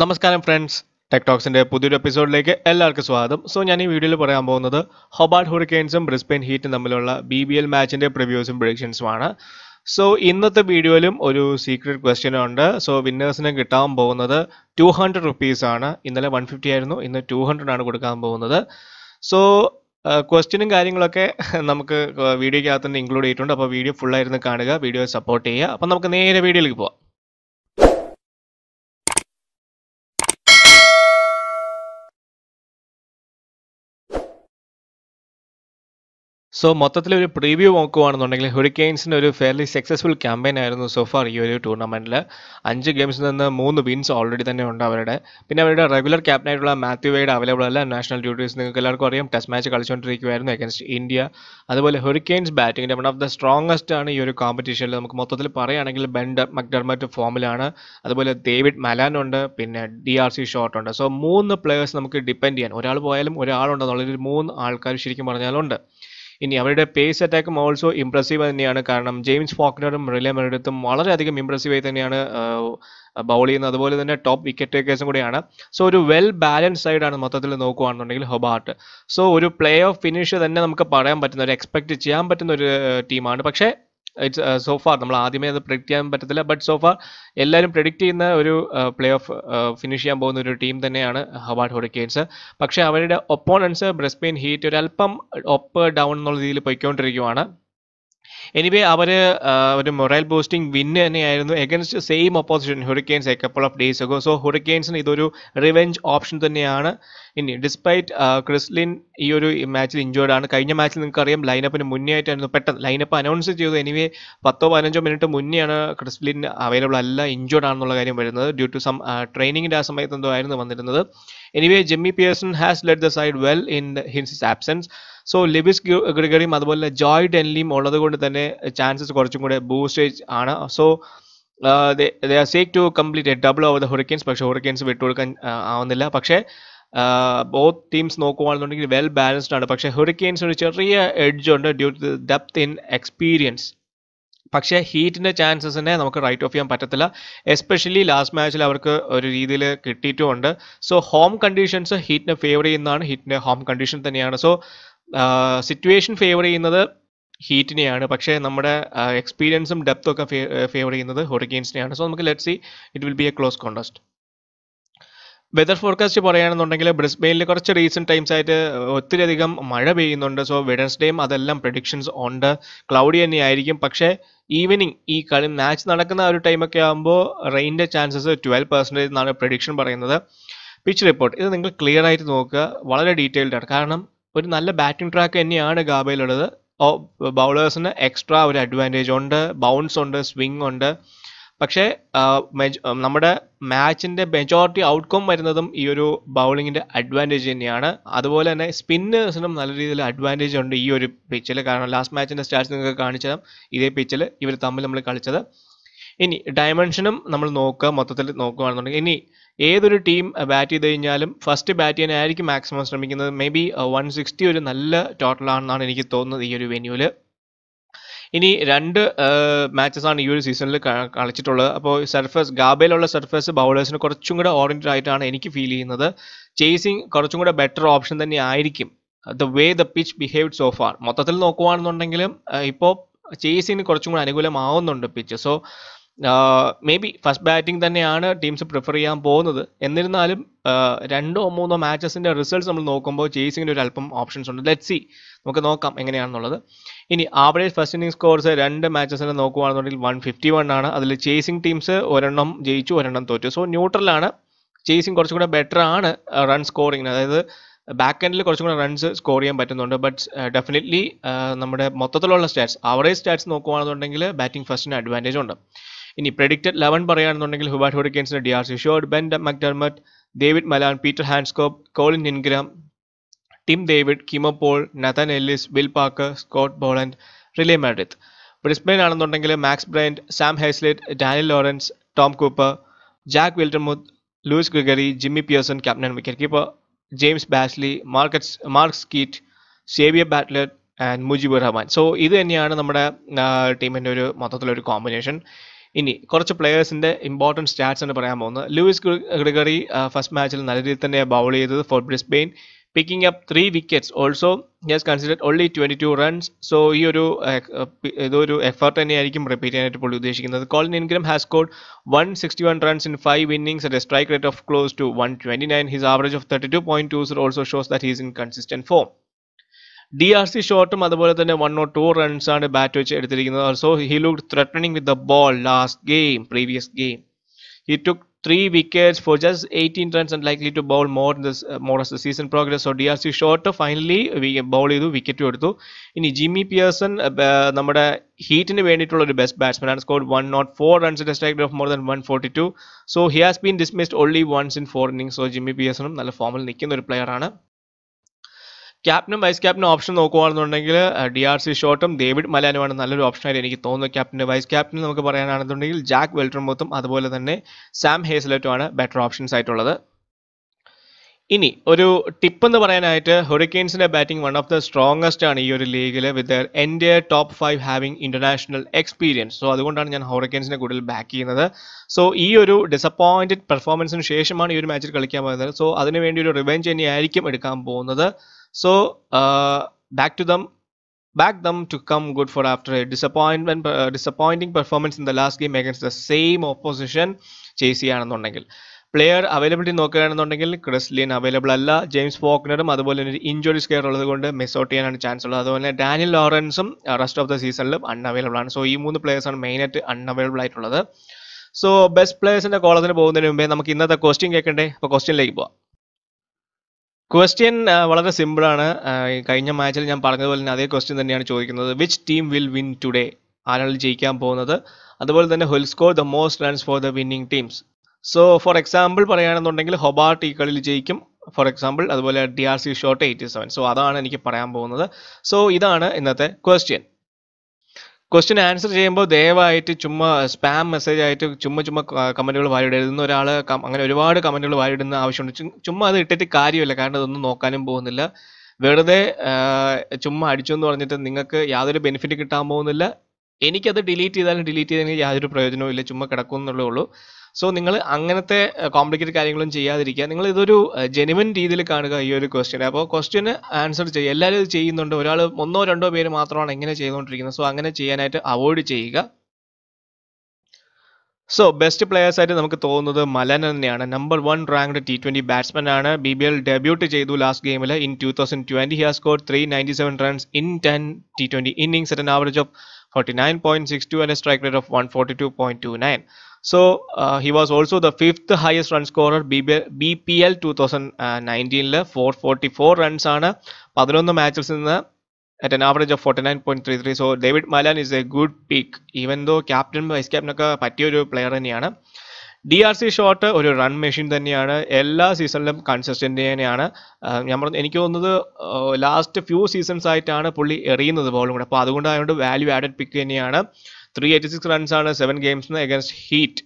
നമസ്കാരം friends tech പുതിയൊരു എപ്പിസോഡിലേക്ക് എല്ലാവർക്കും സ്വാഗതം സോ ഞാൻ ഈ വീഡിയോയിൽ പറയാൻ പോകുന്നത് ഹൊബാർട്ട് ഹുറിക്കെയിൻസും ബ്രിസ്പെയിൻ ഹീറ്റും തമ്മിലുള്ള ബി ബി എൽ മാച്ചിന്റെ പ്രിവ്യൂസും പ്രൊഡിക്ഷൻസുമാണ് സോ ഇന്നത്തെ വീഡിയോയിലും ഒരു സീക്രട്ട് ക്വസ്റ്റ്യൻ ഉണ്ട് സോ വിന്നേഴ്സിന് കിട്ടാൻ പോകുന്നത് ടു ഹൺഡ്രഡ് റുപ്പീസ് ആണ് ഇന്നലെ വൺ ഫിഫ്റ്റി ആയിരുന്നു ഇന്ന് ടു ഹൺഡ്രഡ് ആണ് കൊടുക്കാൻ പോകുന്നത് സോ ക്വസ്റ്റ്യനും കാര്യങ്ങളൊക്കെ നമുക്ക് വീഡിയോയ്ക്കകത്ത് തന്നെ ഇൻക്ലൂഡ് ചെയ്തിട്ടുണ്ട് അപ്പോൾ വീഡിയോ ഫുള്ളായിരുന്നു കാണുക വീഡിയോ സപ്പോർട്ട് ചെയ്യുക അപ്പോൾ നമുക്ക് നേരെ വീഡിയോയിലേക്ക് പോവാം സോ മൊത്തത്തിൽ ഒരു പ്രീവ്യൂ നോക്കുകയാണെന്നുണ്ടെങ്കിൽ ഹുറിക്കെയിൻസിൻ്റെ ഒരു ഫെയർലി സക്സസ്ഫുൾ ക്യാമ്പയിൻ ആയിരുന്നു സോഫാർ ഈ ഒരു ടൂർണമെൻറ്റിൽ അഞ്ച് ഗെയിംസിൽ നിന്ന് മൂന്ന് വിൻസ് ഓൾറെഡി തന്നെ ഉണ്ട് അവരുടെ പിന്നെ അവരുടെ റെഗുലർ ക്യാപ്റ്റനായിട്ടുള്ള മാത്യു വൈഡ് അവൈലബിൾ അല്ല നാഷണൽ ഡ്യൂട്ടീസ് നിങ്ങൾക്ക് എല്ലാവർക്കും അറിയാം ടെസ്റ്റ് മാച്ച് കളിച്ചുകൊണ്ടിരിക്കുകയായിരുന്നു അഗൻസ്റ്റ് ഇന്ത്യ അതുപോലെ ഹുറിക്കെയിൻസ് ബാറ്റിംഗിൻ്റെ വൺ ഓഫ് ദ സ്ട്രോങ്സ്റ്റ് ആണ് ഈ ഒരു കോമ്പറ്റീഷനിൽ നമുക്ക് മൊത്തത്തിൽ പറയുകയാണെങ്കിൽ ബെൻഡ് മക്ഡർമറ്റ് ഫോമിലാണ് അതുപോലെ ഡേവിഡ് മലാൻ ഉണ്ട് പിന്നെ ഡി ആർ സി ഷോർട്ട് ഉണ്ട് സോ മൂന്ന് പ്ലെയേഴ്സ് നമുക്ക് ഡിപ്പെൻഡ് ചെയ്യാൻ ഒരാൾ പോയാലും ഒരാളുണ്ടെന്നുള്ളൊരു മൂന്ന് ആൾക്കാർ ശരിക്കും പറഞ്ഞാലുണ്ട് ഇനി അവരുടെ പേസ് അറ്റാക്കും ഓൾസോ ഇംപ്രസീവ് തന്നെയാണ് കാരണം ജെയിംസ് ഫോക്നറും റിലേ മെറിഡത്തും വളരെയധികം ഇംപ്രസീവായി തന്നെയാണ് ബൗൾ ചെയ്യുന്നത് അതുപോലെ തന്നെ ടോപ്പ് വിക്കറ്റ് ടേക്കേഴ്സും കൂടിയാണ് സോ ഒരു വെൽ ബാലൻസ് സൈഡാണ് മൊത്തത്തിൽ നോക്കുകയാണെന്നുണ്ടെങ്കിൽ ഹൊബാർട്ട് സോ ഒരു പ്ലേ ഓഫ് ഫിനിഷ് തന്നെ നമുക്ക് പറയാൻ പറ്റുന്ന ഒരു എക്സ്പെക്ട് ചെയ്യാൻ പറ്റുന്ന ഒരു ടീമാണ് പക്ഷേ ഇറ്റ്സ് സോഫാർ uh, നമ്മൾ ആദ്യമേ അത് പ്രഡിക്റ്റ് ചെയ്യാൻ പറ്റത്തില്ല ബട്ട് സോഫാർ എല്ലാവരും പ്രഡിക്റ്റ് ചെയ്യുന്ന ഒരു പ്ലേ ഓഫ് ഫിനിഷ് ചെയ്യാൻ പോകുന്ന ഒരു ടീം തന്നെയാണ് ഹവാർഡ് ഹോഡിക്കേൻസ് പക്ഷേ അവരുടെ ഒപ്പോണൻസ് ബ്രസ്ബെയിൻ ഹീറ്റ് ഒരു അല്പം ഒപ്പ് ഡൗൺ എന്നുള്ള രീതിയിൽ പോയിക്കൊണ്ടിരിക്കുകയാണ് എനിവേ അവർ ഒരു മൊറൈൽ ബൂസ്റ്റിംഗ് വിൻ തന്നെയായിരുന്നു against same opposition Hurricanes a couple of days ago so ഹുറിക്കെയിൻസിന് ഇതൊരു റിവെഞ്ച് ഓപ്ഷൻ തന്നെയാണ് ഇനി ഡിസ്പൈറ്റ് ക്രിസ്ലിൻ ഈ ഒരു മാച്ചിൽ ഇഞ്ചേർഡ് ആണ് കഴിഞ്ഞ മാച്ചിൽ നിങ്ങൾക്കറിയാം ലൈനപ്പിന് മുന്നേ ആയിട്ടായിരുന്നു പെട്ടെന്ന് ലൈനപ്പ് അനൗൺസ് ചെയ്തു എനിവേ പത്തോ പതിനഞ്ചോ മിനിറ്റ് മുന്നെയാണ് ക്രിസ്ലിൻ അവൈലബിൾ അല്ല ഇഞ്ചേർഡ് ആണെന്നുള്ള കാര്യം വരുന്നത് ഡ്യൂ ടു സം ട്രെയിനിങ്ങിൻ്റെ ആ സമയത്ത് എന്തോ ആയിരുന്നു വന്നിരുന്നത് anyway Jimmy Peirson has led the side well in his absence so Lewis ഗ്രിഗറിയും അതുപോലെ ജോയ് ഡെൻലിയും കൊണ്ട് തന്നെ ചാൻസസ് uh, കുറച്ചും കൂടെ ബൂസ്റ്റേജ് ആണ് so they are set to complete double over the Hurricanes പക്ഷേ ഹുറിക്കൻസ് വിട്ടുകൊടുക്കാൻ uh, ആവുന്നില്ല പക്ഷേ ബോത്ത് uh, ടീംസ് നോക്കുകയാണെന്നുണ്ടെങ്കിൽ വെൽ ബാലൻസ്ഡ് ആണ് പക്ഷേ ഹുറിക്കൻസ് ഒരു ചെറിയ എഡ്ജ് ഉണ്ട് due to depth in experience പക്ഷേ ഹീറ്റിൻ്റെ ചാൻസസിനെ നമുക്ക് റൈറ്റ് ഓഫ് ചെയ്യാൻ പറ്റത്തില്ല എസ്പെഷ്യലി ലാസ്റ്റ് മാച്ചിൽ അവർക്ക് ഒരു രീതിയിൽ കിട്ടിയിട്ടുമുണ്ട് സോ ഹോം കണ്ടീഷൻസ് ഹീറ്റിനെ ഫേവർ ചെയ്യുന്നതാണ് ഹീറ്റിൻ്റെ ഹോം കണ്ടീഷൻ തന്നെയാണ് സോ സിറ്റുവേഷൻ ഫേവർ ചെയ്യുന്നത് ഹീറ്റിനെയാണ് പക്ഷേ നമ്മുടെ എക്സ്പീരിയൻസും ഡെപ്തും ഒക്കെ ഫേവർ ചെയ്യുന്നത് ഹൊറിക്കെയിൻസിനെയാണ് സോ നമുക്ക് let see it will be a close contest weather forecast പറയുകയാണെന്നുണ്ടെങ്കിൽ ബ്രിസ്ബെയിനിൽ കുറച്ച് റീസെന്റ് ടൈംസ് ആയിട്ട് ഒത്തിരി അധികം മഴ പെയ്യുന്നുണ്ട് സോ വെഡൻസ്ഡേയും അതെല്ലാം പ്രഡിക്ഷൻസ് ഉണ്ട് ക്ലൗഡി തന്നെയായിരിക്കും ആയിരിക്കും പക്ഷേ ഈവനിങ് ഈ കളി മാച്ച് നടക്കുന്ന ഒരു ടൈമൊക്കെ ആകുമ്പോൾ റെയിൻ്റെ ചാൻസസ് ട്വൽവ് പെർസെൻറ്റേജ് എന്നാണ് പ്രഡിക്ഷൻ പറയുന്നത് പിച്ച് റിപ്പോർട്ട് ഇത് നിങ്ങൾ ക്ലിയർ ആയിട്ട് നോക്കുക വളരെ ഡീറ്റെയിൽഡ് ആണ് കാരണം ഒരു നല്ല ബാറ്റിംഗ് ട്രാക്ക് തന്നെയാണ് ഗാബയിലുള്ളത് ബൗളേഴ്സിന് എക്സ്ട്രാ ഒരു അഡ്വാൻറ്റേജ് ഉണ്ട് ബൗൺസ് ഉണ്ട് സ്വിംഗ് ഉണ്ട് പക്ഷേ നമ്മുടെ മാച്ചിൻ്റെ മെജോറിറ്റി ഔട്ട്കം വരുന്നതും ഈ ഒരു ബൗളിങ്ങിൻ്റെ അഡ്വാൻറ്റേജ് തന്നെയാണ് അതുപോലെ തന്നെ സ്പിന്നേഴ്സിനും നല്ല രീതിയിൽ അഡ്വാൻറ്റേജ് ഉണ്ട് ഈ ഒരു പിച്ചിൽ കാരണം ലാസ്റ്റ് മാച്ചിൻ്റെ സ്റ്റാറ്റ്സ് നിങ്ങൾക്ക് കാണിച്ചത് ഇതേ പിച്ചിൽ ഇവർ തമ്മിൽ നമ്മൾ കളിച്ചത് ഇനി ഡയമെൻഷനും നമ്മൾ നോക്കുക മൊത്തത്തിൽ നോക്കുകയാണെന്നുണ്ടെങ്കിൽ ഇനി ഏതൊരു ടീം ബാറ്റ് ചെയ്ത് കഴിഞ്ഞാലും ഫസ്റ്റ് ബാറ്റ് ചെയ്യാനായിരിക്കും മാക്സിമം ശ്രമിക്കുന്നത് മേ ബി വൺ സിക്സ്റ്റി ഒരു നല്ല ടോട്ടലാണെന്നാണ് എനിക്ക് തോന്നുന്നത് ഈ ഒരു വെന്യൂവിൽ ഇനി രണ്ട് മാച്ചസാണ് ആണ് ഈ ഒരു സീസണിൽ കളിച്ചിട്ടുള്ളത് അപ്പോൾ സർഫസ് ഗാബയിലുള്ള സർഫസ് ബൗളേഴ്സിന് കുറച്ചും കൂടെ ഓറിയൻറ്റഡ് ആയിട്ടാണ് എനിക്ക് ഫീൽ ചെയ്യുന്നത് ചേസിങ് കുറച്ചും കൂടെ ബെറ്റർ ഓപ്ഷൻ തന്നെ ആയിരിക്കും the way the pitch behave so far മൊത്തത്തിൽ നോക്കുവാണെന്നുണ്ടെങ്കിലും ഇപ്പോൾ ചേസിന് കുറച്ചും കൂടെ അനുകൂലമാവുന്നുണ്ട് pitch so maybe first batting തന്നെയാണ് ടീംസ് പ്രിഫർ ചെയ്യാൻ പോകുന്നത് എന്നിരുന്നാലും രണ്ടോ മൂന്നോ മാച്ചസിൻ്റെ റിസൾട്ട്സ് നമ്മൾ നോക്കുമ്പോൾ ചേസിങ്ങിൻ്റെ ഒരു അല്പം ഓപ്ഷൻസ് ഉണ്ട് ലെറ്റ് സി നമുക്ക് നോക്കാം എങ്ങനെയാണെന്നുള്ളത് ഇനി ആവറേജ് ഫസ്റ്റ് ഇന്നിംഗ് സ്കോർസ് രണ്ട് മാച്ചസിൽ നോക്കുകയാണെന്നുണ്ടെങ്കിൽ വൺ ഫിഫ്റ്റി വൺ ആണ് അതിൽ ചേസിംഗ് ടീംസ് ഒരെണ്ണം ജയിച്ചു ഒരെണ്ണം തോറ്റു സോ ന്യൂട്രലാണ് ചേസിംഗ് കുറച്ചും കൂടെ ബെറ്റർ ആണ് റൺ uh, സ്കോറിങ്ങിന് അതായത് ബാക്ക് എൻഡിൽ കുറച്ചും കൂടെ റൺസ് സ്കോർ ചെയ്യാൻ പറ്റുന്നുണ്ട് ബട്ട് ഡെഫിനറ്റ്ലി uh, uh, നമ്മുടെ മൊത്തത്തിലുള്ള സ്റ്റാറ്റ്സ് ആവറേജ് സ്റ്റാറ്റ്സ് നോക്കുകയാണെന്നുണ്ടെങ്കിൽ ബാറ്റിംഗ് ഫസ്റ്റിന് അഡ്വാൻറ്റേജ് ഉണ്ട് ഇനി പ്രെഡിക്റ്റഡ് ലെവൻ പറയുകയാണെന്നുണ്ടെങ്കിൽ ഹുബാർട്ട് ഹുറിക്കേൻസിന്റെ D R C Short Ben McDermott David Malan Peter Handscomb Colin Ingram Tim David Keemo Paul Nathan Ellis Bill Packer Scott Boland Riley Meredith Brisbane ആണെന്നുണ്ടെങ്കിൽ Max Bryant Sam Heazlett Daniel Lawrence Tom Cooper Jack Wildermuth Lewis Gregory Jimmy Peirson captain wicket keeper James Bazley Marks Marks Steketee Xavier Bartlett and Mujibur Rahman so ഇത് തന്നെയാണ് നമ്മുടെ ടീമിൻ്റെ ഒരു മൊത്തത്തിലൊരു combination ഇനി കുറച്ച് പ്ലെയേഴ്സിൻ്റെ important stats എന്ന് പറയാൻ പോകുന്നത് ലൂയിസ് ഗ്രിഗറി ഫസ്റ്റ് മാച്ചിൽ നല്ല രീതിയിൽ തന്നെ ബൗൾ ചെയ്തത് for Brisbane picking up three wickets also has considered only 22 runs so you do effort any arikim repeat and Colin Ingram has scored 161 runs in five innings at a strike rate of close to 129 his average of 32.2 also shows that he is in consistent form DRC short term other than one or two runs and a bat which also he looked threatening with the ball last game previous game he took three wickets for just 18 runs and likely to bowl more in this uh, more as the season progress so DRC Short finally bowl ചെയ്തു wicket എടുത്തു ഇനി Jimmy Peirson uh, നമ്മുടെ ഹീറ്റിന് വേണ്ടിയിട്ടുള്ള ഒരു best ബാറ്റ്സ്മാനാണ് score one not four റൺസിന്റെ strike of more than one forty two so he has been dismissed only once in four innings so Jimmy പിയേഴ്സണും നല്ല ഫോമിൽ നിൽക്കുന്ന ഒരു പ്ലെയറാണ് ക്യാപ്റ്റനും വൈസ് ക്യാപ്റ്റനും ഓപ്ഷൻ നോക്കുകയാണെന്നുണ്ടെങ്കിൽ ഡി ആർ സി ഷോട്ടും ഡേവിഡ് മലാനുമാണ് നല്ലൊരു ഓപ്ഷനായിട്ട് എനിക്ക് തോന്നുന്നു ക്യാപ്റ്റൻ്റെ വൈസ് ക്യാപ്റ്റൻ നമുക്ക് പറയാനാണെന്നുണ്ടെങ്കിൽ ജാക്ക് വെൽട്രമോത്തും അതുപോലെ തന്നെ സാം ഹേസ്ലറ്റുമാണ് ബെറ്റർ ഓപ്ഷൻസ് ആയിട്ടുള്ളത് ഇനി ഒരു ടിപ്പ് എന്ന് പറയാനായിട്ട് ഹൊറിക്കെയിൻസിന്റെ batting one of the strongest ആണ് ഈ ഒരു ലീഗിൽ വിത്ത് എൻ്റെ top five having international experience so അതുകൊണ്ടാണ് ഞാൻ ഹൊറിക്കെയിൻസിനെ കൂടുതൽ ബാക്ക് ചെയ്യുന്നത് സോ ഈ ഒരു ഡിസപ്പോയിൻറ്റഡ് പെർഫോമൻസിന് ശേഷമാണ് ഈ ഒരു മാച്ചിൽ കളിക്കാൻ പോകുന്നത് സോ അതിനുവേണ്ടി ഒരു റിവെഞ്ച് തന്നെയായിരിക്കും എടുക്കാൻ പോകുന്നത് so uh, back to them back them to come good for after a disappointment uh, disappointing performance in the last game against the same opposition chase ചെയ്യാണെന്നുണ്ടെങ്കിൽ പ്ലെയർ അവൈലബിലിറ്റി നോക്കുകയാണെന്നുണ്ടെങ്കിൽ ക്രിസ്ലിൻ അവൈലബിൾ അല്ല James ഫോക്നറും അതുപോലെ തന്നെ injury scare ഉള്ളത് കൊണ്ട് miss out ചെയ്യാനാണ് chance ഉള്ളത് അതുപോലെ തന്നെ ഡാനിയൽ ലോറൻസും റെസ്റ്റ് ഓഫ് ദ സീസണിലും അൺഅവൈലബിൾ ആണ് സോ ഈ മൂന്ന് പ്ലേയേഴ്സാണ് മെയിനായിട്ട് അൺഅവൈലബിൾ ആയിട്ടുള്ളത് സോ ബെസ്റ്റ് പ്ലേയേഴ്സിൻ്റെ കോളത്തിന് പോകുന്നതിന് മുമ്പേ നമുക്ക് ഇന്നത്തെ ക്വസ്റ്റ്യൻ കേൾക്കണ്ടേ അപ്പോൾ ക്വസ്റ്റ്യനിലേക്ക് പോവാം ക്വസ്റ്റ്യൻ വളരെ സിമ്പിളാണ് കഴിഞ്ഞ മാച്ചിൽ ഞാൻ പറഞ്ഞതുപോലെ തന്നെ അതേ ക്വസ്റ്റ്യൻ തന്നെയാണ് ചോദിക്കുന്നത് which team will win today ആരാണ് ജയിക്കാൻ പോകുന്നത് അതുപോലെ തന്നെ who'll score the most runs for the winning teams so for example പറയുകയാണെന്നുണ്ടെങ്കിൽ ഹൊബാർട്ട് ഈ കളിയിൽ ജയിക്കും ഫോർ എക്സാമ്പിൾ അതുപോലെ D R D'Arcy Short eighty seven so അതാണ് എനിക്ക് പറയാൻ പോകുന്നത് സോ ഇതാണ് ഇന്നത്തെ ക്വസ്റ്റ്യൻ ക്വസ്റ്റ്യൻ ആൻസർ ചെയ്യുമ്പോൾ ദയവായിട്ട് ചുമ്മാ സ്പാം മെസ്സേജ് ആയിട്ട് ചുമ്മാ ചുമ്മാ കമൻറ്റുകൾ ഇന്ന് ഒരാൾ അങ്ങനെ ഒരുപാട് കമൻറ്റുകൾ വാരിടുന്ന ആവശ്യമുണ്ട് ചുമ്മാ അത് ഇട്ടിട്ട് കാര്യമില്ല കാരണം അതൊന്നും നോക്കാനും പോകുന്നില്ല വെറുതെ ചുമ്മാ അടിച്ചു എന്ന് പറഞ്ഞിട്ട് നിങ്ങൾക്ക് യാതൊരു ബെനിഫിറ്റ് കിട്ടാൻ പോകുന്നില്ല എനിക്കത് ഡിലീറ്റ് ചെയ്താലും ഡിലീറ്റ് ചെയ്താലും യാതൊരു പ്രയോജനവും ഇല്ല ചുമ്മാ കിടക്കും ഉള്ളൂ സോ നിങ്ങൾ അങ്ങനത്തെ കോംപ്ലിക്കേറ്റഡ് കാര്യങ്ങളും ചെയ്യാതിരിക്കുക നിങ്ങൾ ഇതൊരു ജെനുവിൻ രീതിയിൽ കാണുക ഈ ഒരു ക്വസ്റ്റ്യൻ അപ്പോൾ ക്വസ്റ്റ്യന് ആൻസർ ചെയ്യുക എല്ലാവരും ഇത് ചെയ്യുന്നുണ്ട് ഒരാൾ ഒന്നോ രണ്ടോ പേര് മാത്രമാണ് ഇങ്ങനെ ചെയ്തുകൊണ്ടിരിക്കുന്നത് സോ അങ്ങനെ ചെയ്യാനായിട്ട് അവോയ്ഡ് ചെയ്യുക സോ ബെസ്റ്റ് പ്ലെയേഴ്സ് ആയിട്ട് നമുക്ക് തോന്നുന്നത് മലൻ തന്നെയാണ് number one ranked T twenty batsman ആണ് ബി ബി എൽ ഡെബ്യൂട്ട് ചെയ്തു ലാസ്റ്റ് ഗെയിമിൽ in two thousand twenty has score three ninety seven runs in ten T twenty innings at average of 49.62 and a strike rate of 142.29. So uh, he was also the fifth highest run scorer BPL 2019 le 444 runs matches at an average of 49.33. So David Malan is a good pick, even though captain vice captain player aniyana. D R D'Arcy Short ഒരു run machine തന്നെയാണ് എല്ലാ സീസണിലും consistent തന്നെയാണ് ഞാൻ എനിക്ക് തോന്നുന്നത് last few seasons ആയിട്ടാണ് പുള്ളി എറിയുന്നത് ബോളും കൂടെ അപ്പോൾ അതുകൊണ്ട് അതുകൊണ്ട് വാല്യൂ ആഡഡ് പിക്ക് തന്നെയാണ് ത്രീ എയ്റ്റി സിക്സ് റൺസ് ആണ് seven games against Heat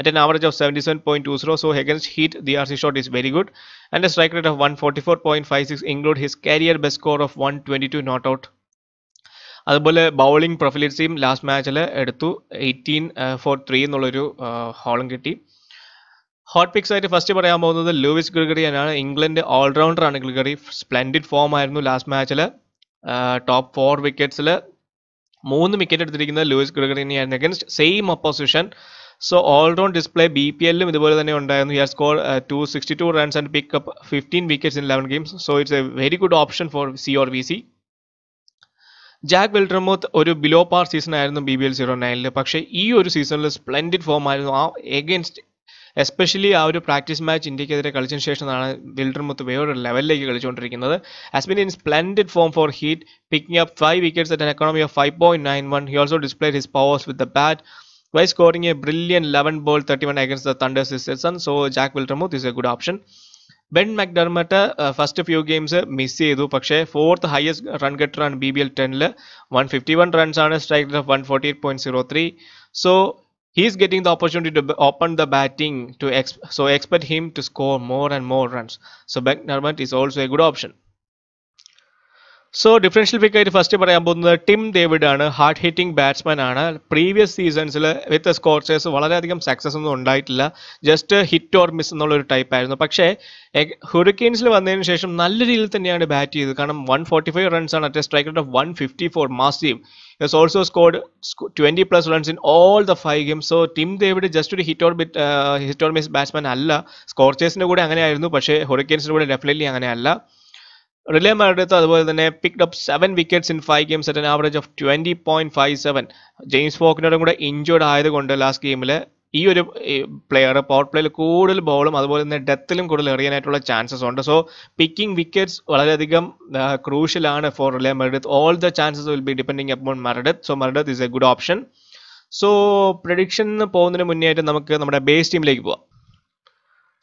at an average of seventy seven point two zero so against Heat D'Arcy Short is very good and strike rate of one forty four point five six include his career best score of one twenty two not out അതുപോലെ bowling പ്രൊഫിലിറ്റ്സിയും last മാച്ചിൽ എടുത്തു eighteen for three എന്നുള്ളൊരു ഹോളും uh, കിട്ടി hot picks ആയിട്ട് first പറയാൻ പോകുന്നത് ലൂവിസ് ഗ്രിഗറിയനാണ് ഇംഗ്ലണ്ട് ഓൾറൗണ്ടർ ആണ് ഗ്രിഗറി സ്പ്ലെൻഡിഡ് ഫോം ആയിരുന്നു ലാസ്റ്റ് മാച്ചിൽ ടോപ്പ് ഫോർ വിക്കറ്റ്സിൽ മൂന്ന് വിക്കറ്റ് എടുത്തിരിക്കുന്നത് ലൂയിസ് ഗ്രിഗറിനെയായിരുന്നു against same opposition so allround display B P എല്ലും ഇതുപോലെ തന്നെ ഉണ്ടായിരുന്നു here score two sixty two runs and pick up fifteen wickets in eleven games so it's a very good option for C or V C Jack Wildermuth ഒരു below par season ആയിരുന്നു B B L zero നയനിൽ പക്ഷേ ഈ ഒരു സീസണിൽ splendid form ആയിരുന്നു ആ against especially ആ ഒരു പ്രാക്ടീസ് മാച്ച് ഇന്ത്യക്കെതിരെ കളിച്ചതിന് ശേഷമാണ് വിൽഡർമുത്ത് വേറൊരു ലെവലിലേക്ക് കളിച്ചുകൊണ്ടിരിക്കുന്നത് has been in splendid form for Heat picking up five wickets at an economy of five point nine one he also displayed his powers with the bat by scoring a brilliant 11 ball 31 against the Thunder's Stetson. So Jack Wiltermuth is a good option Ben McDermott first few games miss ചെയ്തു പക്ഷേ fourth highest run ഗട്ടറാണ് B B L ടെന്നിൽ one fifty one റൺസാണ് strike rate of one forty eight point zero three so getting the opportunity to open the batting so expect him to score more and more runs so Beck Norman is also a good option so differential ആയിട്ട് first പറയാൻ പോകുന്നത് Tim David ആണ് hard hitting batsman ആണ് previous സീസൺസിൽ with Scorchers വളരെയധികം success ഒന്നും ഉണ്ടായിട്ടില്ല just hit or miss എന്നുള്ള ഒരു ടൈപ്പ് ആയിരുന്നു പക്ഷേ ഹുറിക്കെയിൻസിൽ വന്നതിന് ശേഷം നല്ല രീതിയിൽ തന്നെയാണ് ബാറ്റ് ചെയ്തത് കാരണം വൺ ഫോർട്ടി ഫൈവ് റൺസ് ആണ് at strike rate of one fifty four massive is also scored 20 plus runs in all the five games so Tim David just ഒരു hit or bit hit or miss batsman അല്ല സ്കോർച്ചേഴ്സിൻ്റെ കൂടെ ആയിരുന്നു പക്ഷേ ഹൊറിക്കേൻസിൻ്റെ കൂടെ definitely അങ്ങനെയല്ല relay Meredith അതുപോലെ തന്നെ picked up seven wickets in five games at an average of twenty point five seven James ഫോക്കിനോടും കൂടെ ഇഞ്ചേർഡ് ആയതുകൊണ്ട് ലാസ്റ്റ് ഗെയിമിൽ ഈ ഒരു പ്ലെയർ പവർ പ്ലേയിൽ കൂടുതൽ ബോളും അതുപോലെ തന്നെ ഡെത്തിലും കൂടുതൽ എറിയാനായിട്ടുള്ള ചാൻസസ് ഉണ്ട് സോ പിക്കിംഗ് വിക്കറ്റ്സ് വളരെയധികം ക്രൂഷ്യലാണ് for Riley Meredith all the chances will be depending upon Meredith so Meredith is a good option so prediction പോകുന്നതിന് മുന്നേ ആയിട്ട് നമുക്ക് നമ്മുടെ ബേസ് ടീമിലേക്ക് പോവാം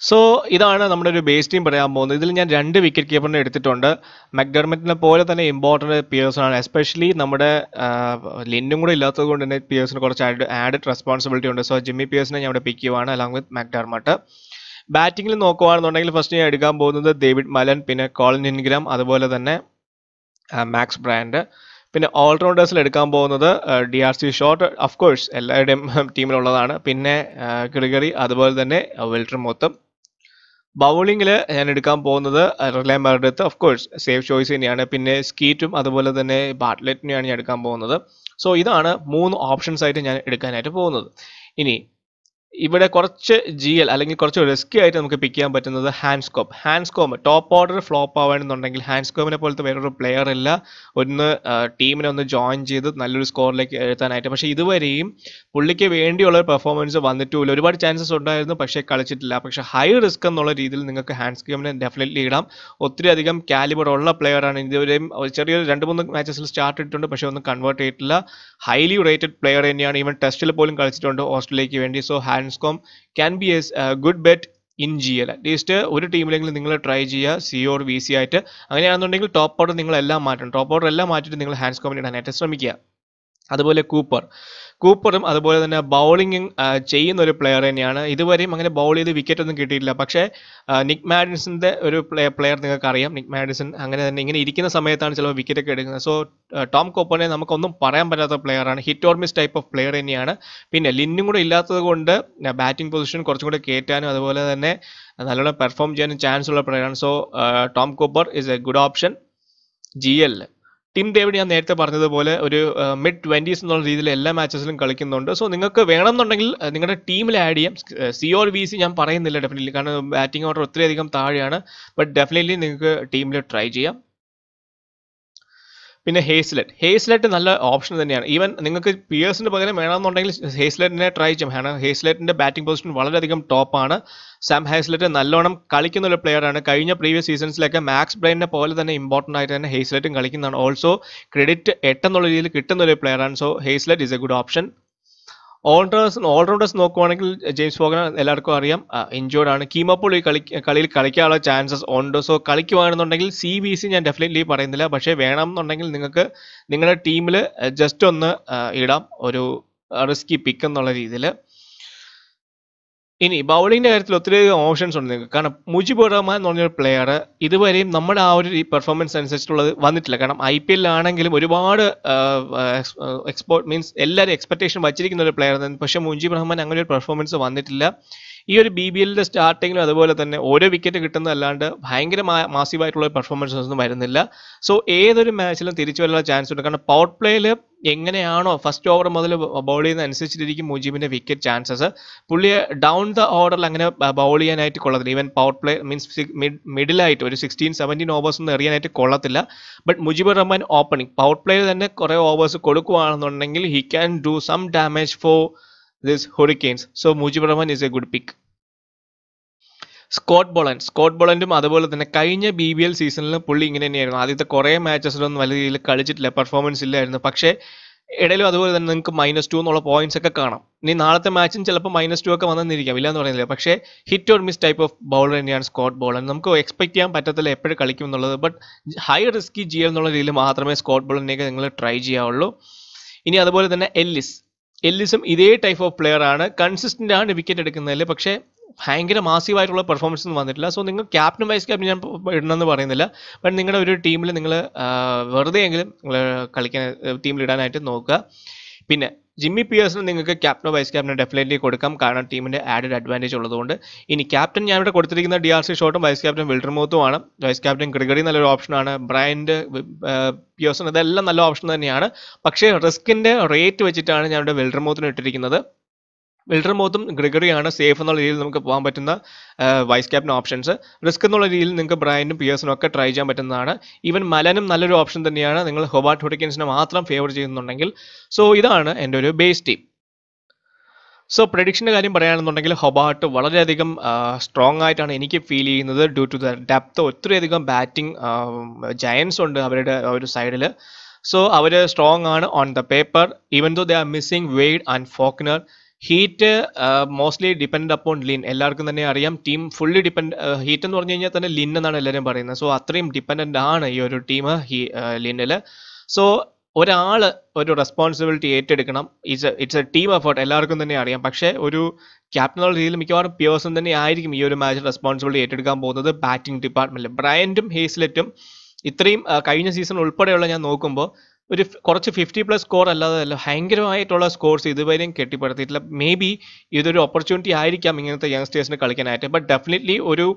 സോ ഇതാണ് നമ്മുടെ ഒരു ബേസ് ടീം പറയാൻ പോകുന്നത് ഇതിൽ ഞാൻ രണ്ട് വിക്കറ്റ് കീപ്പറിനെ എടുത്തിട്ടുണ്ട് മെക്ഡർമെറ്റിനെ പോലെ തന്നെ ഇമ്പോർട്ടൻ്റ് പിയേഴ്സൺ ആണ് എസ്പെഷ്യലി നമ്മുടെ ലിന്നും കൂടെ ഇല്ലാത്തത് കൊണ്ട് തന്നെ പിയേഴ്സിന് കുറച്ച് ആഡ് ആഡഡ് റെസ്പോൺസിബിലിറ്റി ഉണ്ട് സോ ജിമ്മി പിയേഴ്സിനെ ഞാൻ ഇവിടെ പിക്ക് ചെയ്യുവാണ് അലോങ് വിത്ത് മെക്ഡർമട്ട് ബാറ്റിംഗിൽ നോക്കുവാണെന്നുണ്ടെങ്കിൽ ഫസ്റ്റ് ഞാൻ എടുക്കാൻ പോകുന്നത് ഡേവിഡ് മലൻ പിന്നെ കോളിൻ ഇൻഗ്രാം അതുപോലെ തന്നെ മാക്സ് ബ്രാൻഡ് പിന്നെ ഓൾറൗണ്ടേഴ്സിൽ എടുക്കാൻ പോകുന്നത് D R C Short of course എല്ലാവരുടെയും ടീമിലുള്ളതാണ് പിന്നെ ഗ്രിഗറി അതുപോലെ തന്നെ വെൽട്ടർ മൊത്തം ബൗളിങ്ങിൽ ഞാൻ എടുക്കാൻ പോകുന്നത് Riley Meredith of course safe choice തന്നെയാണ് പിന്നെ സ്കീറ്റും അതുപോലെ തന്നെ ബാട്ട്ലെറ്റിനെയാണ് ഞാൻ എടുക്കാൻ പോകുന്നത് സോ ഇതാണ് മൂന്ന് ഓപ്ഷൻസ് ആയിട്ട് ഞാൻ എടുക്കാനായിട്ട് പോകുന്നത് ഇനി ഇവിടെ കുറച്ച് ജി എൽ അല്ലെങ്കിൽ കുറച്ച് റിസ്ക് ആയിട്ട് നമുക്ക് പിക്ക് ചെയ്യാൻ പറ്റുന്നത് Handscomb Handscomb top order flop ആവാണെന്നുണ്ടെങ്കിൽ ഹാൻഡ്സ്കോമിനെ പോലത്തെ വേറൊരു പ്ലെയർ ഇല്ല ഒന്ന് ടീമിനെ ഒന്ന് ജോയിൻ ചെയ്ത് നല്ലൊരു സ്കോറിലേക്ക് എഴുത്താനായിട്ട് പക്ഷേ ഇതുവരെയും പുള്ളിക്ക് വേണ്ടിയുള്ള പെർഫോമൻസ് വന്നിട്ടുമില്ല ഒരുപാട് ചാൻസസ് ഉണ്ടായിരുന്നു പക്ഷേ കളിച്ചിട്ടില്ല പക്ഷേ ഹൈ റിസ്ക് എന്നുള്ള രീതിയിൽ നിങ്ങൾക്ക് ഹാൻഡ്സ്കോമിനെ ഡെഫിനറ്റ്ലി ഇടാം ഒത്തിരി അധികം കാലിബർ ഉള്ള പ്ലെയറാണ് ഇതുവരെയും ചെറിയൊരു രണ്ട് മൂന്ന് മാച്ചസിൽ സ്റ്റാർട്ട് ഇട്ടിട്ടുണ്ട് പക്ഷേ ഒന്നും കൺവേർട്ട് ചെയ്തിട്ടില്ല ഹൈലി റേറ്റഡ് പ്ലെയർ തന്നെയാണ് ഈവൻ ടെസ്റ്റിൽ പോലും കളിച്ചിട്ടുണ്ട് ഓസ്ട്രേലിയക്ക് വേണ്ടി സോ ഹാ Handscomb can be a good bet in G L at least ഒരു ടീമിലെങ്കിലും നിങ്ങൾ ട്രൈ ചെയ്യുക സി ഓർ വി സി ആയിട്ട് അങ്ങനെയാണെന്നുണ്ടെങ്കിൽ ടോപ്പ് ഓർഡർ നിങ്ങൾ എല്ലാം മാറ്റണം ടോപ്പ് ഓർഡർ എല്ലാം മാറ്റിയിട്ട് നിങ്ങൾ ഹാൻഡ്സ്കോമിൽ ഇടാനായിട്ട് ശ്രമിക്കുക അതുപോലെ കൂപ്പർ കൂപ്പറും അതുപോലെ തന്നെ ബൗളിംഗ് ചെയ്യുന്ന ഒരു പ്ലെയർ തന്നെയാണ് ഇതുവരെയും അങ്ങനെ ബൗൾ ചെയ്ത് വിക്കറ്റ് ഒന്നും കിട്ടിയിട്ടില്ല പക്ഷേ നിക് മാഡിൻസിൻ്റെ ഒരു പ്ലേ പ്ലെയർ നിങ്ങൾക്ക് അറിയാം നിക് മാഡിൻസൺ അങ്ങനെ തന്നെ ഇങ്ങനെ ഇരിക്കുന്ന സമയത്താണ് ചിലപ്പോൾ വിക്കറ്റൊക്കെ എടുക്കുന്നത് സോ ടോം കോപ്പറിനെ നമുക്കൊന്നും പറയാൻ പറ്റാത്ത പ്ലെയറാണ് hit or miss type of player തന്നെയാണ് പിന്നെ ലിന്നും കൂടെ ഇല്ലാത്തത് കൊണ്ട് ബാറ്റിംഗ് പൊസിഷൻ കുറച്ചും കൂടെ കയറ്റാനും അതുപോലെ തന്നെ നല്ലോണം പെർഫോം ചെയ്യാനും ചാൻസ് ഉള്ള പ്ലെയറാണ് so Tom Cooper is a good option G എല്ലിൽ ടിം ഡേവിഡ് ഞാൻ നേരത്തെ പറഞ്ഞതുപോലെ ഒരു മിഡ് ട്വൻറ്റീസ് എന്നുള്ള രീതിയിൽ എല്ലാ മാച്ചസിലും കളിക്കുന്നുണ്ട് സോ നിങ്ങൾക്ക് വേണമെന്നുണ്ടെങ്കിൽ നിങ്ങളുടെ ടീമിൽ ആഡ് ചെയ്യാം സി ഓർ വി സി ഞാൻ പറയുന്നില്ല ഡെഫിനറ്റ്ലി കാരണം ബാറ്റിംഗ് ഓർഡർ അധികം താഴെയാണ് ബട്ട് ഡെഫിനറ്റ്ലി നിങ്ങൾക്ക് ടീമിൽ ട്രൈ ചെയ്യാം പിന്നെ ഹേസ്ലെറ്റ് ഹേസ്ലെറ്റ് നല്ല ഓപ്ഷൻ തന്നെയാണ് ഈവൻ നിങ്ങൾക്ക് പിയേഴ്സിന് പകരം വേണമെന്നുണ്ടെങ്കിൽ ഹേസ്ലെറ്റിനെ ട്രൈ ചെയ്യാം കാരണം ഹേസ്ലെറ്റിൻ്റെ ബാറ്റിംഗ് പൊസിഷൻ വളരെയധികം ടോപ്പാണ് സാം ഹേസ്ലെറ്റ് നല്ലോണം കളിക്കുന്ന ഒരു പ്ലെയറാണ് കഴിഞ്ഞ പ്രീവിയസ് സീസൺസിലൊക്കെ മാക്സ് ബ്രെയിനെ പോലെ തന്നെ ഇമ്പോർട്ടൻ്റ് ആയിട്ട് തന്നെ ഹേസ്ലെറ്റും കളിക്കുന്നതാണ് ഓൾസോ ക്രെഡിറ്റ് എട്ടെന്നുള്ള രീതിയിൽ കിട്ടുന്ന ഒരു പ്ലെയറാണ് so Hazlett is a good option allrounders allrounders നോക്കുവാണെങ്കിൽ ജെയിംസ് ഫോഗന എല്ലാവർക്കും അറിയാം ഇഞ്ചോർഡ് ആണ് കീമപ്പോൾ ഈ കളി കളിയിൽ കളിക്കാനുള്ള ചാൻസസ് ഉണ്ട് സോ കളിക്കുവാണെന്നുണ്ടെങ്കിൽ സി ബി സി ഞാൻ ഡെഫിനറ്റ്ലി പറയുന്നില്ല പക്ഷേ വേണമെന്നുണ്ടെങ്കിൽ നിങ്ങൾക്ക് നിങ്ങളുടെ ടീമിൽ ജസ്റ്റ് ഒന്ന് ഇടാം ഒരു റിസ്കി പിക്ക് എന്നുള്ള രീതിയിൽ ഇനി ബൗളിങ്ങിൻ്റെ കാര്യത്തിൽ ഒത്തിരിയധികം ഓപ്ഷൻസ് ഉണ്ട് നിങ്ങൾക്ക് കാരണം മുജിബ് റഹ്മാൻ എന്ന് പറഞ്ഞൊരു പ്ലെയർ ഇതുവരെയും നമ്മുടെ ആ ഒരു പെർഫോമൻസ് അനുസരിച്ചുള്ളത് വന്നിട്ടില്ല കാരണം ഐ പി എല്ലാണെങ്കിലും ഒരുപാട് എക്സ്പോർട്ട് മീൻസ് എല്ലാവരും എക്സ്പെക്ടേഷൻ വച്ചിരിക്കുന്ന ഒരു പ്ലെയർ പക്ഷേ മുജിബ് റഹ്മാൻ അങ്ങനെ ഒരു പെർഫോമൻസ് വന്നിട്ടില്ല ഈ ഒരു ബി ബി എല്ലിൻ്റെ സ്റ്റാർട്ടിങ്ങിലും അതുപോലെ തന്നെ ഓരോ വിക്കറ്റ് കിട്ടുന്നതല്ലാണ്ട് ഭയങ്കര മാസീവായിട്ടുള്ള പെർഫോമൻസസ് ഒന്നും വരുന്നില്ല സോ ഏതൊരു മാച്ചിലും തിരിച്ചു വരാനുള്ള ചാൻസ് ഉണ്ട് കാരണം പവർ പ്ലേയിൽ എങ്ങനെയാണോ ഫസ്റ്റ് ഓവർ മുതൽ ബൗൾ ചെയ്യുന്ന അനുസരിച്ചിട്ടിരിക്കും മുജീബിൻ്റെ വിക്കറ്റ് ചാൻസസ് പുള്ളിയെ ഡൗൺ ദ ഓർഡറിൽ അങ്ങനെ ബൗൾ ചെയ്യാനായിട്ട് കൊള്ളത്തില്ല ഈവൻ പവർ പ്ലേ മീൻസ് മിഡിലായിട്ട് ഒരു സിക്സ്റ്റീൻ സെവൻറ്റീൻ ഓവേഴ്സ് ഒന്നും എറിയാനായിട്ട് കൊള്ളത്തില്ല but Mujib Rahman opening power പ്ലേയിൽ തന്നെ കുറേ ഓവേഴ്സ് കൊടുക്കുകയാണെന്നുണ്ടെങ്കിൽ he can do some damage for this Hurricanes. So Mujibur Rahman is a good pick. Scott Boland Scott ബോളൻഡും അതുപോലെ തന്നെ കഴിഞ്ഞ ബി ബി എൽ സീസണിൽ പുള്ളി ഇങ്ങനെ തന്നെയായിരുന്നു ആദ്യത്തെ കുറേ മാച്ചസിലൊന്നും വലിയ രീതിയിൽ കളിച്ചിട്ടില്ല പെർഫോമൻസ് ഇല്ലായിരുന്നു പക്ഷേ ഇടയിലും അതുപോലെ തന്നെ നിങ്ങൾക്ക് മൈനസ് ടു എന്നുള്ള പോയിന്റ്സ് ഒക്കെ കാണാം ഇനി നാളത്തെ മാച്ചും ചിലപ്പോൾ മൈനസ് ടു ഒക്കെ വന്നെന്നിരിക്കാം ഇല്ലെന്ന് പറയുന്നില്ല പക്ഷേ hit or miss type of bowler തന്നെയാണ് സ്കോട്ട് ബോളർ നമുക്ക് എക്സ്പെക്ട് ചെയ്യാൻ പറ്റത്തില്ല എപ്പോഴും കളിക്കും എന്നുള്ളത് ബട്ട് ഹൈ റിസ്കി ജി എന്നുള്ള രീതിയിൽ മാത്രമേ സ്കോട്ട് ബോളറിനെയൊക്കെ നിങ്ങൾ ട്രൈ ചെയ്യാവുള്ളൂ ഇനി അതുപോലെ തന്നെ എല്ലിസ് എല്ലിസും ഇതേ ടൈപ്പ് ഓഫ് പ്ലെയർ ആണ് കൺസിസ്റ്റന്റ് ആണ് വിക്കറ്റ് എടുക്കുന്നതിൽ പക്ഷേ ഭയങ്കര മാസീവായിട്ടുള്ള പെർഫോമൻസ് ഒന്നും വന്നിട്ടില്ല സോ നിങ്ങൾ ക്യാപ്റ്റൻ വൈസ് ക്യാപ്റ്റൻ ഞാൻ ഇടണമെന്ന് പറയുന്നില്ല ബട്ട് നിങ്ങളുടെ ഒരു ടീമിൽ നിങ്ങൾ വെറുതെ എങ്കിലും നിങ്ങൾ കളിക്കാൻ ടീമിൽ ഇടാനായിട്ട് നോക്കുക പിന്നെ ജിമ്മി പിയേഴ്സിന് നിങ്ങൾക്ക് ക്യാപ്റ്റനോ വൈസ് ക്യാപ്റ്റനോ ഡെഫിനറ്റ്ലി കൊടുക്കാം കാരണം ടീമിൻ്റെ ആഡഡ് അഡ്വാൻറ്റേജ് ഉള്ളതുകൊണ്ട് ഇനി ക്യാപ്റ്റൻ ഞാൻ ഇവിടെ കൊടുത്തിരിക്കുന്ന ഡി ആർ സി ഷോട്ടും വൈസ് ക്യാപ്റ്റൻ ആണ് വൈസ് ക്യാപ്റ്റൻ ക്രിക്കറ്റി നല്ലൊരു ഓപ്ഷനാണ് ബ്രൈൻഡ് പിയേഴ്സൺ ഇതെല്ലാം നല്ല ഓപ്ഷൻ തന്നെയാണ് പക്ഷേ റിസ്കിൻ്റെ റേറ്റ് വെച്ചിട്ടാണ് ഞാൻ ഇവിടെ വിൽഡർമൂത്തിന് ഇട്ടിരിക്കുന്നത് വിൽട്ടർ മോത്തും ഗ്രിഗറിയാണ് സേഫ് എന്നുള്ള രീതിയിൽ നമുക്ക് പോകാൻ പറ്റുന്ന വൈസ് ക്യാപ്റ്റൻ ഓപ്ഷൻസ് റിസ്ക് എന്നുള്ള രീതിയിൽ നിങ്ങൾക്ക് ബ്രയനും പിയേഴ്സിനും ഒക്കെ ട്രൈ ചെയ്യാൻ പറ്റുന്നതാണ് ഈവൻ മലനും നല്ലൊരു ഓപ്ഷൻ തന്നെയാണ് നിങ്ങൾ ഹൊബാർട്ട് ഹുഡിക്കിൻസിനെ മാത്രം ഫേവർ ചെയ്യുന്നുണ്ടെങ്കിൽ സോ ഇതാണ് എൻ്റെ ഒരു ബേസ് ടീം സോ പ്രഡിക്ഷൻ്റെ കാര്യം പറയുകയാണെന്നുണ്ടെങ്കിൽ ഹൊബാർട്ട് വളരെയധികം സ്ട്രോങ് ആയിട്ടാണ് എനിക്ക് ഫീൽ ചെയ്യുന്നത് ഡ്യൂ ടു ദ ഡെപ്ത് ഒത്തിരിയധികം ബാറ്റിംഗ് ജയൻസ് ഉണ്ട് അവരുടെ ഒരു സൈഡിൽ സോ അവർ സ്ട്രോങ് ആണ് on the paper even though they are missing Wade and Faulkner Heat mostly depend upon Lynn എല്ലാവർക്കും തന്നെ അറിയാം ടീം ഫുള്ളി ഡിപ്പെൻഡ് ഹീറ്റ് എന്ന് പറഞ്ഞു കഴിഞ്ഞാൽ തന്നെ ലിൻ എന്നാണ് എല്ലാവരും പറയുന്നത് സോ അത്രയും ഡിപ്പെൻഡൻ്റ് ആണ് ഈ ഒരു ടീം ലിന്നിൽ സോ ഒരാൾ ഒരു റെസ്പോൺസിബിലിറ്റി ഏറ്റെടുക്കണം it's it's a team effort എല്ലാവർക്കും തന്നെ അറിയാം പക്ഷേ ഒരു ക്യാപ്റ്റൻ എന്നുള്ള രീതിയിൽ മിക്കവാറും പിയേഴ്സൺ തന്നെ ആയിരിക്കും ഈ ഒരു മാച്ച് റെസ്പോൺസിബിലിറ്റി ഏറ്റെടുക്കാൻ പോകുന്നത് ബാറ്റിംഗ് ഡിപ്പാർട്ട്മെൻറ്റിൽ ബ്രയൻറ്റും ഹേസ്ലെറ്റും ഇത്രയും uh, കഴിഞ്ഞ സീസൺ ഉൾപ്പെടെയുള്ള ഞാൻ നോക്കുമ്പോൾ ഒരു കുറച്ച് ഫിഫ്റ്റി പ്ലസ് സ്കോർ അല്ലാതെ അല്ല ഭയങ്കരമായിട്ടുള്ള സ്കോർസ് ഇതുവരെയും കെട്ടിപ്പടുത്തിയിട്ടില്ല മേ ബി ഇതൊരു ഓപ്പർച്യൂണിറ്റി ആയിരിക്കാം ഇങ്ങനത്തെ യങ്സ്റ്റേഴ്സിന് കളിക്കാനായിട്ട് ബട്ട് ഡെഫിനറ്റ്ലി ഒരു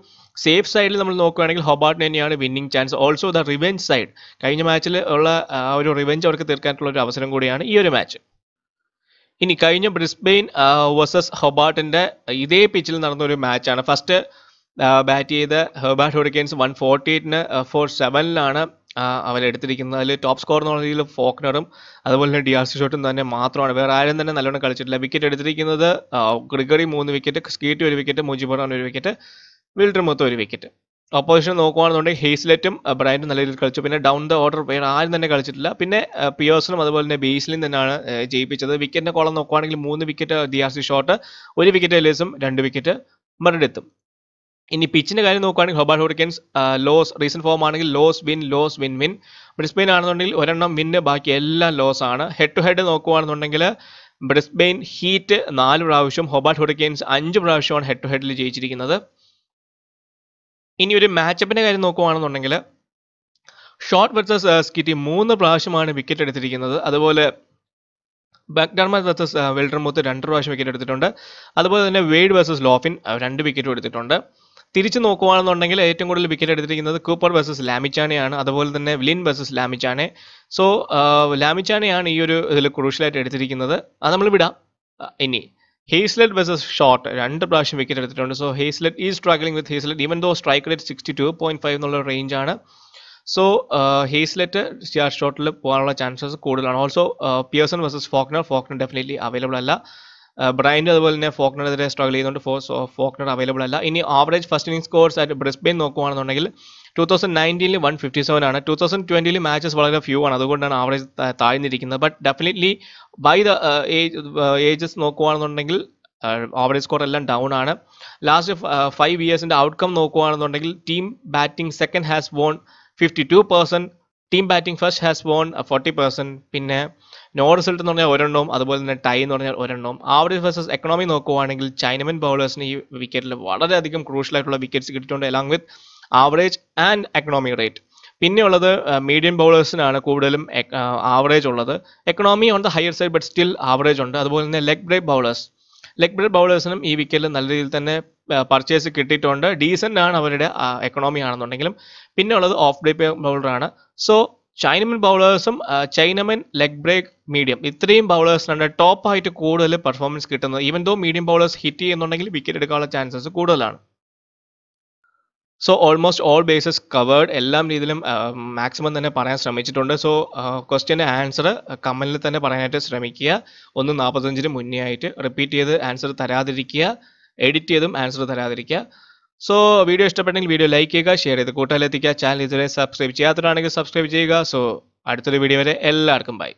സേഫ് സൈഡിൽ നമ്മൾ നോക്കുകയാണെങ്കിൽ ഹൊബാർട്ടിന് തന്നെയാണ് winning chance also the revenge side കഴിഞ്ഞ മാച്ചിൽ ഉള്ള ആ ഒരു റിവെഞ്ച് അവർക്ക് തീർക്കാനുള്ള ഒരു അവസരം കൂടിയാണ് ഈ ഒരു മാച്ച് ഇനി കഴിഞ്ഞ ബ്രിസ്ബെയിൻ വേഴ്സസ് ഹൊബാർട്ടിൻ്റെ ഇതേ പിച്ചിൽ നടന്ന ഒരു മാച്ചാണ് ഫസ്റ്റ് ബാറ്റ് ചെയ്ത ഹെർബാർട്ട് ഹുറിക്കെയിൻസ് വൺ ഫോർട്ടി എയ്റ്റിന് ഫോർ സെവനിലാണ് അവൻ എടുത്തിരിക്കുന്നത് അതിൽ ടോപ്പ് സ്കോർ എന്ന് പറഞ്ഞ രീതിയിൽ ഫോക്നറും അതുപോലെ തന്നെ ഡി ആർ സി ഷോട്ടും തന്നെ മാത്രമാണ് വേറെ ആരും തന്നെ നല്ലോണം കളിച്ചിട്ടില്ല വിക്കറ്റ് എടുത്തിരിക്കുന്നത് ഗ്രിഗറി മൂന്ന് വിക്കറ്റ് സ്കീറ്റ് ഒരു വിക്കറ്റ് മുജിബറാൻ ഒരു വിക്കറ്റ് വിൽഡർ മൊത്തം ഒരു വിക്കറ്റ് ഓപ്പോസിഷൻ നോക്കുകയാണെന്നുണ്ടെങ്കിൽ ഹേസ്ലെറ്റും ബ്രൈൻറ്റും നല്ല രീതിയിൽ കളിച്ചു പിന്നെ ഡൗൺ ദ ഓർഡർ വേറെ ആരും തന്നെ കളിച്ചിട്ടില്ല പിന്നെ പിയേഴ്സിനും അതുപോലെ തന്നെ ബേസിലും തന്നെയാണ് ജയിപ്പിച്ചത് വിക്കറ്റിന്റെ കോളം നോക്കുകയാണെങ്കിൽ മൂന്ന് wicket D R D'Arcy Short ഒരു വിക്കറ്റ് എലേസും രണ്ട് വിക്കറ്റ് മെറിഡെത്തും ഇനി പിച്ചിന്റെ കാര്യം നോക്കുകയാണെങ്കിൽ Hobart Hurricanes loss recent form ആണെങ്കിൽ loss win loss win win Brisbane ആണെന്നുണ്ടെങ്കിൽ ഒരെണ്ണം വിന്ന് ബാക്കി എല്ലാം ലോസ് ആണ് ഹെഡ് ടു ഹെഡ് നോക്കുകയാണെന്നുണ്ടെങ്കിൽ ബ്രിസ്ബെയിൻ ഹീറ്റ് നാല് പ്രാവശ്യം ഹൊബാൾ ഹോറിക്കൻസ് അഞ്ച് പ്രാവശ്യമാണ് ഹെഡ് ടു ഹെഡിൽ ജയിച്ചിരിക്കുന്നത് ഇനി ഒരു മാച്ചപ്പിന്റെ കാര്യം നോക്കുകയാണെന്നുണ്ടെങ്കിൽ ഷോർട്ട് വെർസസ് സ്കിറ്റി മൂന്ന് പ്രാവശ്യമാണ് വിക്കറ്റ് എടുത്തിരിക്കുന്നത് അതുപോലെ ബക്ഡർമ വെർസസ് വെൽഡർമൂത്ത് രണ്ട് പ്രാവശ്യം വിക്കറ്റ് എടുത്തിട്ടുണ്ട് അതുപോലെ തന്നെ വെയ്ഡ് വേഴ്സസ് ലോഫിൻ രണ്ട് വിക്കറ്റും എടുത്തിട്ടുണ്ട് തിരിച്ചു നോക്കുകയാണെന്നുണ്ടെങ്കിൽ ഏറ്റവും കൂടുതൽ വിക്കറ്റ് എടുത്തിരിക്കുന്നത് കൂപ്പർ വേഴ്സസ് ലാമിച്ചാനെയാണ് അതുപോലെ തന്നെ വിലിൻ വേഴ്സസ് ലാമിച്ചാനെ സോ ലാമിച്ചാനെയാണ് ഈ ഒരു ഇതിൽ ക്രൂഷ്യലായിട്ട് എടുത്തിരിക്കുന്നത് അത് നമ്മൾ വിടാം ഇനി ഹേസ്ലെറ്റ് വേഴ്സസ് ഷോട്ട് രണ്ട് പ്രാവശ്യം വിക്കറ്റ് എടുത്തിട്ടുണ്ട് സോ ഹേസ്ലെറ്റ് ഈ struggling with Hazlett even though strike rate sixty two point five എന്നുള്ള ആണ് സോ ഹേസ്ലെറ്റ് ഷോട്ടിൽ പോകാനുള്ള ചാൻസസ് കൂടുതലാണ് also Pearson versus Faulkner Faulkner definitely available അല്ല ബ്രൈൻഡ് അതുപോലെ തന്നെ ഫോക്നറെതിരെ സ്ട്രഗിൾ ചെയ്യുന്നുണ്ട് ഫോർ ഫോക്നർ അവൈലബിൾ അല്ല ഇനി ആവറേജ് ഫസ്റ്റ് ഇന്നിംഗ് സ്കോർസ് ആയിട്ട് ബ്രിസ്ബെയിൻ നോക്കുകയാണെന്നുണ്ടെങ്കിൽ ടൂ തൗസൻഡ് നയൻറ്റീനിൽ വൺ ഫിഫ്റ്റി സെവൻ ആണ് ടൂ തൗസൻഡ് ട്വൻറ്റിയിൽ മാച്ചസ് വളരെ ഫ്യൂ ആണ് അതുകൊണ്ടാണ് ആവറേജ് താഴ്ന്നിരിക്കുന്നത് but definitely by the age ages നോക്കുകയാണെന്നുണ്ടെങ്കിൽ ആവറേജ് സ്കോർ എല്ലാം ഡൗൺ ആണ് ലാസ്റ്റ് ഫൈവ് ഇയേഴ്സിൻ്റെ ഔട്ട്കം നോക്കുകയാണെന്നുണ്ടെങ്കിൽ team batting second has won fifty two percent team batting first has won forty percent പിന്നെ നോ റിസൾട്ട് എന്ന് പറഞ്ഞാൽ ഒരെണ്ണവും അതുപോലെ തന്നെ ടൈ എന്ന് പറഞ്ഞാൽ ഒരെണ്ണവും ആവറേജ് വേഴ്സസ് എക്കണോമി നോക്കുവാണെങ്കിൽ ചൈനമൻ ബൗളേഴ്സിന് ഈ വിക്കറ്റിൽ വളരെയധികം ക്രൂഷ്യൽ ആയിട്ടുള്ള വിക്കറ്റ്സ് കിട്ടിയിട്ടുണ്ട് along with average and economy rate പിന്നെയുള്ളത് മീഡിയം uh, ബൗളേഴ്സിനാണ് കൂടുതലും ആവറേജ് uh, ഉള്ളത് economy on the higher side but still average ഉണ്ട് അതുപോലെ തന്നെ leg break bowlers leg break ബൗളേഴ്സിനും ഈ വിക്കറ്റിൽ നല്ല രീതിയിൽ തന്നെ പർച്ചേസ് uh, കിട്ടിയിട്ടുണ്ട് ഡീസൻ്റ് ആണ് അവരുടെ എക്കണോമി ആണെന്നുണ്ടെങ്കിലും പിന്നെ ഉള്ളത് ഓഫ് ഡേ ബൗളറാണ് സോ ചൈനമൻ ബൗളേഴ്സും ചൈനമൻ ലെഗ് ബ്രേക്ക് മീഡിയം ഇത്രയും ബൗളേഴ്സിനാണ് ആയിട്ട് കൂടുതൽ പെർഫോമൻസ് കിട്ടുന്നത് even though medium bowlers hit ചെയ്യുന്നുണ്ടെങ്കിൽ വിക്കറ്റ് എടുക്കാനുള്ള ചാൻസസ് കൂടുതലാണ് so almost all bases covered എല്ലാം രീതിയിലും മാക്സിമം തന്നെ പറയാൻ ശ്രമിച്ചിട്ടുണ്ട് സോ ക്വസ്റ്റ്യൻ്റെ ആൻസർ കമ്മലിൽ തന്നെ പറയാനായിട്ട് ശ്രമിക്കുക ഒന്ന് നാൽപ്പത്തഞ്ചിന് മുന്നേ ആയിട്ട് റിപ്പീറ്റ് ചെയ്ത് ആൻസർ തരാതിരിക്കുക എഡിറ്റ് ചെയ്തും ആൻസർ തരാതിരിക്കുക സോ വീഡിയോ ഇഷ്ടപ്പെട്ടെങ്കിൽ വീഡിയോ ലൈക്ക് ചെയ്യുക ഷെയർ ചെയ്ത് കൂട്ടാലെത്തിക്കുക ചാനൽ ഇതുവരെ സബ്സ്ക്രൈബ് ചെയ്യാത്തവരാണെങ്കിൽ സബ്സ്ക്രൈബ് ചെയ്യുക സോ അടുത്തൊരു വീഡിയോ വരെ എല്ലാവർക്കും ബൈ